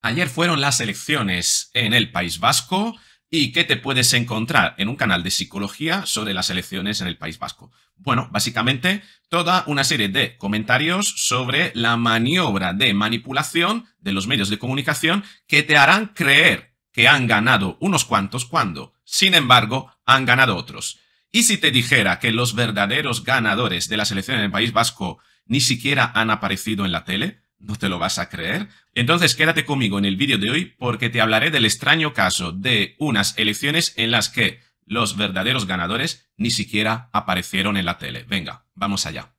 Ayer fueron las elecciones en el País Vasco y ¿qué te puedes encontrar en un canal de psicología sobre las elecciones en el País Vasco? Bueno, básicamente toda una serie de comentarios sobre la maniobra de manipulación de los medios de comunicación que te harán creer que han ganado unos cuantos cuando, sin embargo, han ganado otros. Y si te dijera que los verdaderos ganadores de las elecciones en el País Vasco ni siquiera han aparecido en la tele, no te lo vas a creer. Entonces quédate conmigo en el vídeo de hoy porque te hablaré del extraño caso de unas elecciones en las que los verdaderos ganadores ni siquiera aparecieron en la tele. Venga, vamos allá.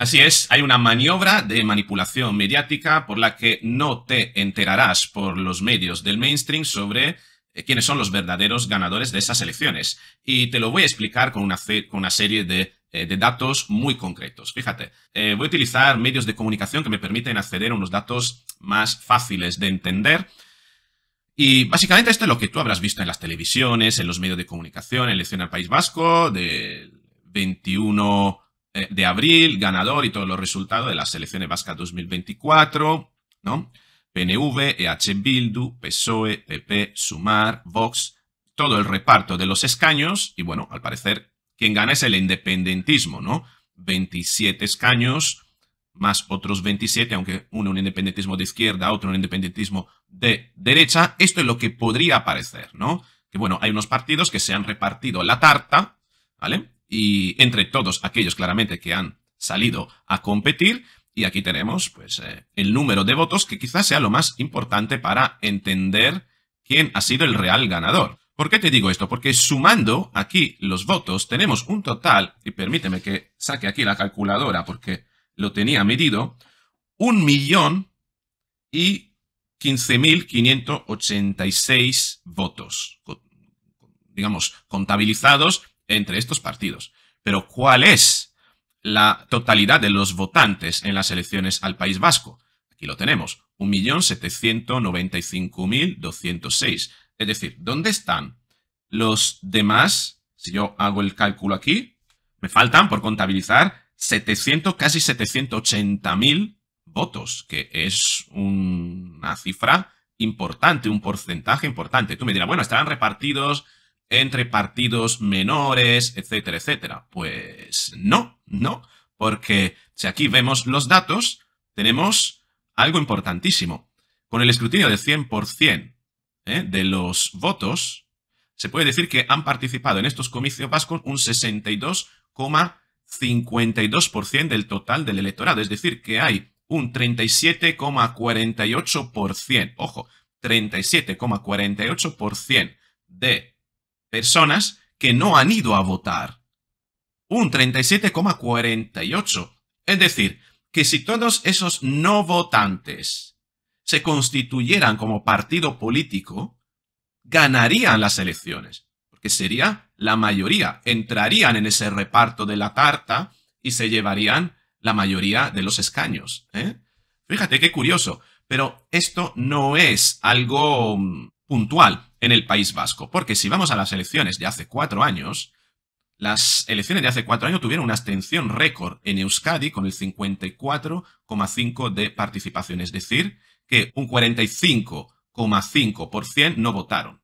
Así es, hay una maniobra de manipulación mediática por la que no te enterarás por los medios del mainstream sobre eh, quiénes son los verdaderos ganadores de esas elecciones. Y te lo voy a explicar con una, serie eh, de, datos muy concretos. Fíjate, eh, voy a utilizar medios de comunicación que me permiten acceder a unos datos más fáciles de entender. Y básicamente esto es lo que tú habrás visto en las televisiones, en los medios de comunicación, elección al País Vasco del 21 de abril, ganador y todos los resultados de las elecciones vascas 2024, ¿no? PNV, EH Bildu, PSOE, PP, Sumar, Vox, todo el reparto de los escaños y bueno, al parecer quien gana es el independentismo, ¿no? 27 escaños más otros 27, aunque uno un independentismo de izquierda, otro un independentismo de derecha, esto es lo que podría parecer, ¿no? Que bueno, hay unos partidos que se han repartido la tarta, ¿vale? Y entre todos aquellos claramente que han salido a competir, y aquí tenemos pues, eh, el número de votos, que quizás sea lo más importante para entender quién ha sido el real ganador. ¿Por qué te digo esto? Porque sumando aquí los votos tenemos un total, y permíteme que saque aquí la calculadora porque lo tenía medido, un millón y votos, digamos, contabilizados entre estos partidos. Pero ¿cuál es la totalidad de los votantes en las elecciones al País Vasco. Aquí lo tenemos, 1.795.206. Es decir, ¿dónde están los demás? Si yo hago el cálculo aquí, me faltan por contabilizar 700, casi 780.000 votos, que es una cifra importante, un porcentaje importante. Tú me dirás, bueno, estarán repartidos entre partidos menores, etcétera, etcétera. Pues no, no, porque si aquí vemos los datos, tenemos algo importantísimo. Con el escrutinio del 100% ¿eh? de los votos, se puede decir que han participado en estos comicios vascos un 62,52% del total del electorado, es decir, que hay un 37,48%, ojo, 37,48% de personas que no han ido a votar. Un 37,48. Es decir, que si todos esos no votantes se constituyeran como partido político, ganarían las elecciones, porque sería la mayoría, entrarían en ese reparto de la tarta y se llevarían la mayoría de los escaños. ¿eh? Fíjate qué curioso, pero esto no es algo mm, puntual en el País Vasco. Porque si vamos a las elecciones de hace cuatro años, las elecciones de hace cuatro años tuvieron una abstención récord en Euskadi con el 54,5% de participación, es decir, que un 45,5% no votaron.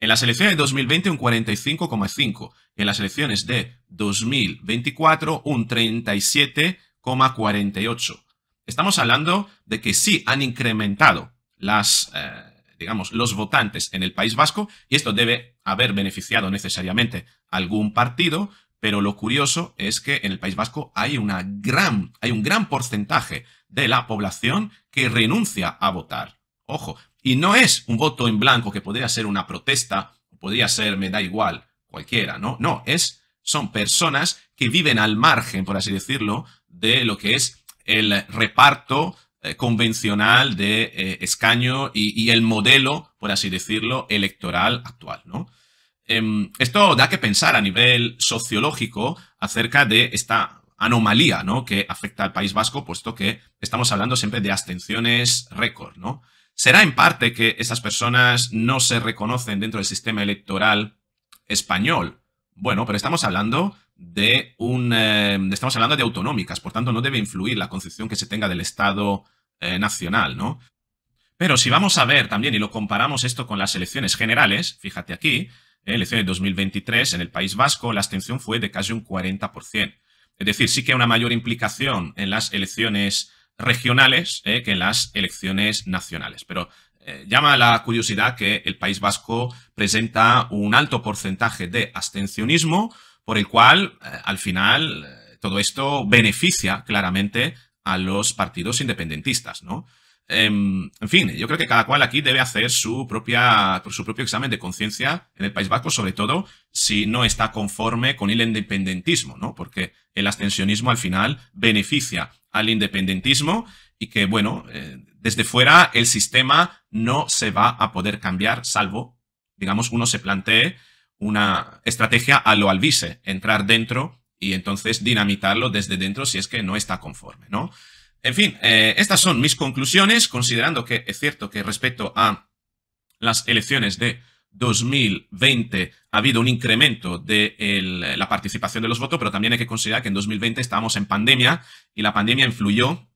En las elecciones de 2020 un 45,5%, en las elecciones de 2024 un 37,48%. Estamos hablando de que sí han incrementado las... Eh, digamos, los votantes en el País Vasco, y esto debe haber beneficiado necesariamente algún partido, pero lo curioso es que en el País Vasco hay, una gran, hay un gran porcentaje de la población que renuncia a votar. Ojo, y no es un voto en blanco que podría ser una protesta, o podría ser me da igual, cualquiera, ¿no? No, es, son personas que viven al margen, por así decirlo, de lo que es el reparto eh, convencional de eh, escaño y, el modelo, por así decirlo, electoral actual. Em, esto da que pensar a nivel sociológico acerca de esta anomalía ¿no? que afecta al País Vasco, puesto que estamos hablando siempre de abstenciones récord. ¿no? ¿Será en parte que esas personas no se reconocen dentro del sistema electoral español? Bueno, pero estamos hablando de un. Em, estamos hablando de autonómicas, por tanto, no debe influir la concepción que se tenga del Estado eh, nacional, ¿no? Pero si vamos a ver también y lo comparamos esto con las elecciones generales, fíjate aquí, eh, elecciones 2023 en el País Vasco, la abstención fue de casi un 40%. Es decir, sí que hay una mayor implicación en las elecciones regionales eh, que en las elecciones nacionales. Pero eh, llama la curiosidad que el País Vasco presenta un alto porcentaje de abstencionismo, por el cual al final todo esto beneficia claramente a los partidos independentistas, ¿no? Em, en fin, yo creo que cada cual aquí debe hacer su, propia, su propio examen de conciencia en el País Vasco, sobre todo si no está conforme con el independentismo, ¿no? Porque el abstencionismo al final beneficia al independentismo y que, bueno, eh, desde fuera el sistema no se va a poder cambiar, salvo, digamos, uno se plantee una estrategia a lo alvise, entrar dentro y entonces dinamitarlo desde dentro si es que no está conforme, ¿no? En fin, eh, estas son mis conclusiones, considerando que es cierto que respecto a las elecciones de 2020 ha habido un incremento de la participación de los votos, pero también hay que considerar que en 2020 estábamos en pandemia y la pandemia influyó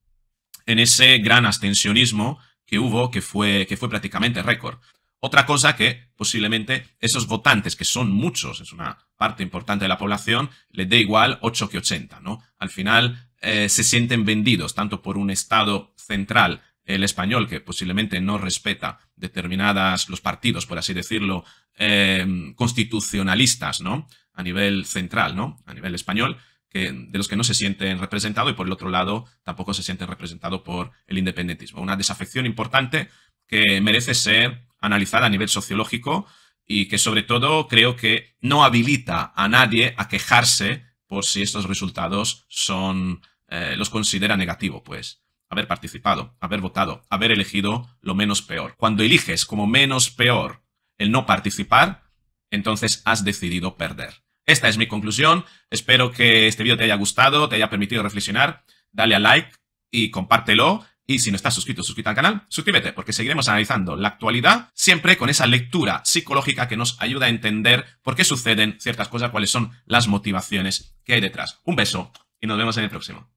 en ese gran abstencionismo que hubo, que fue, que fue prácticamente récord. Otra cosa que posiblemente esos votantes, que son muchos, es una parte importante de la población, les dé igual 8 que 80, ¿no? Al final eh, se sienten vendidos tanto por un Estado central, el español, que posiblemente no respeta determinadas, los partidos, por así decirlo, eh, constitucionalistas, ¿no? A nivel central, ¿no? A nivel español, que, de los que no se sienten representados y por el otro lado tampoco se sienten representados por el independentismo. Una desafección importante que merece ser analizada a nivel sociológico y que sobre todo creo que no habilita a nadie a quejarse por si estos resultados son eh, los considera negativo, pues haber participado, haber votado, haber elegido lo menos peor. Cuando eliges como menos peor el no participar, entonces has decidido perder. Esta es mi conclusión. Espero que este vídeo te haya gustado, te haya permitido reflexionar. Dale a like y compártelo. Y si no estás suscrito, suscríbete al canal, suscríbete, porque seguiremos analizando la actualidad siempre con esa lectura psicológica que nos ayuda a entender por qué suceden ciertas cosas, cuáles son las motivaciones que hay detrás. Un beso y nos vemos en el próximo.